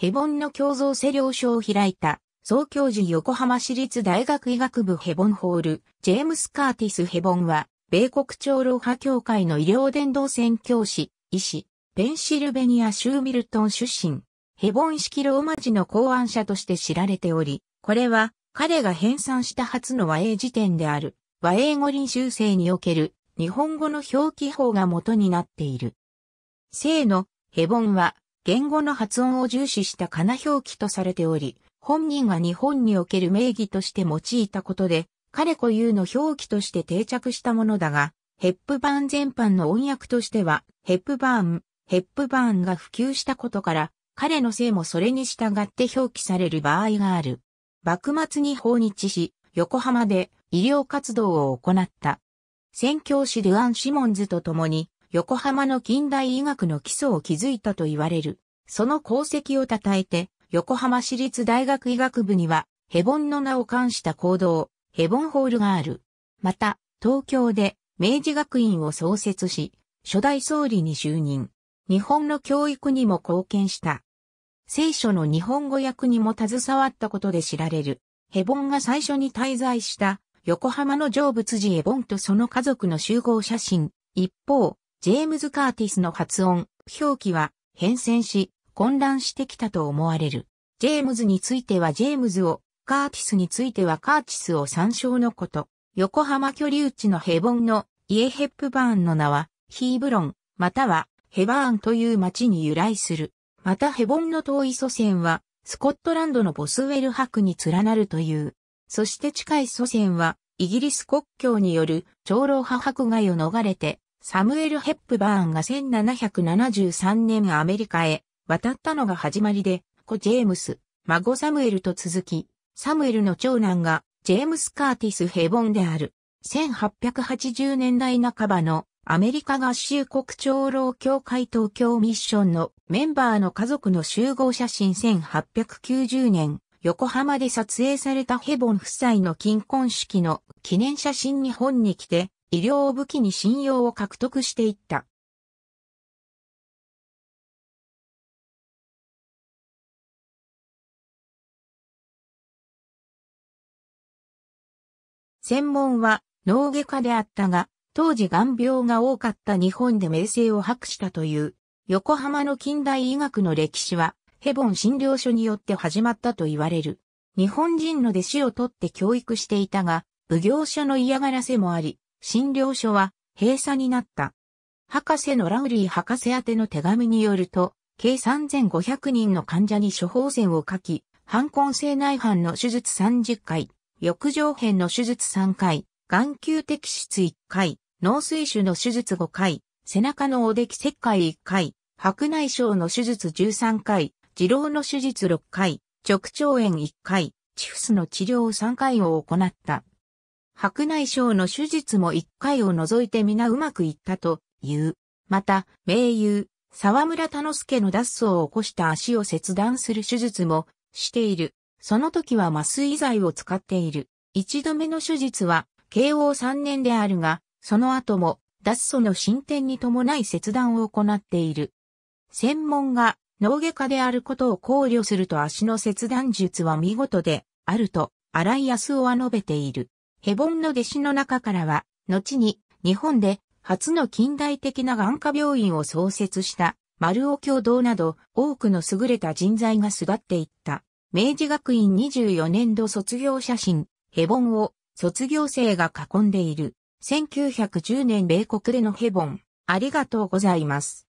ヘボンの共造世良書を開いた、総教授横浜市立大学医学部ヘボンホール、ジェームス・カーティス・ヘボンは、米国長老派協会の医療伝道宣教師、医師、ペンシルベニア州ミルトン出身、ヘボン式ローマ字の考案者として知られており、これは彼が編纂した初の和英辞典である、和英語臨修生における日本語の表記法が元になっている。生のヘボンは言語の発音を重視したかな表記とされており、本人が日本における名義として用いたことで、彼固有の表記として定着したものだが、ヘップバーン全般の音訳としては、ヘップバーン、ヘップバーンが普及したことから、彼の姓もそれに従って表記される場合がある。幕末に訪日し、横浜で医療活動を行った。宣教師ルアン・シモンズと共に、横浜の近代医学の基礎を築いたと言われる。その功績を称えて、横浜市立大学医学部には、ヘボンの名を冠した行動、ヘボンホールがある。また、東京で明治学院を創設し、初代総理に就任。日本の教育にも貢献した。聖書の日本語訳にも携わったことで知られる。ヘボンが最初に滞在した横浜の成仏寺ヘボンとその家族の集合写真。一方、ジェームズ・カーティスの発音、表記は変遷し、混乱してきたと思われる。ジェームズについてはジェームズを、カーティスについてはカーティスを参照のこと。横浜居留地のヘボンのイエヘップバーンの名は、ヒーブロン、またはヘバーンという町に由来する。またヘボンの遠い祖先は、スコットランドのボスウェル博に連なるという。そして近い祖先は、イギリス国境による長老派博害を逃れて、サムエル・ヘップバーンが1773年アメリカへ渡ったのが始まりで、子ジェームス、孫サムエルと続き、サムエルの長男がジェームス・カーティス・ヘボンである。1880年代半ばのアメリカ合衆国長老協会東京ミッションのメンバーの家族の集合写真1890年、横浜で撮影されたヘボン夫妻の金婚式の記念写真に本に来て、医療を武器に信用を獲得していった。専門は脳外科であったが、当時眼病が多かった日本で名声を博したという、横浜の近代医学の歴史は、ヘボン診療所によって始まったと言われる。日本人の弟子を取って教育していたが、奉行所の嫌がらせもあり、診療所は閉鎖になった。博士のラウリー博士宛ての手紙によると、計3500人の患者に処方箋を書き、反根性内反の手術30回、翼状片の手術3回、眼球摘出1回、脳水腫の手術5回、背中のおでき切開1回、白内障の手術13回、次郎の手術6回、直腸炎1回、チフスの治療3回を行った。白内障の手術も一回を除いて皆うまくいったという。また、名優、沢村田之助の脱走を起こした足を切断する手術もしている。その時は麻酔剤を使っている。一度目の手術は、慶応3年であるが、その後も、脱走の進展に伴い切断を行っている。専門が脳外科であることを考慮すると足の切断術は見事であると、荒井康夫は述べている。ヘボンの弟子の中からは、後に日本で初の近代的な眼科病院を創設した丸尾共同など多くの優れた人材が巣立っていった。明治学院24年度卒業写真、ヘボンを卒業生が囲んでいる。1910年米国でのヘボン。ありがとうございます。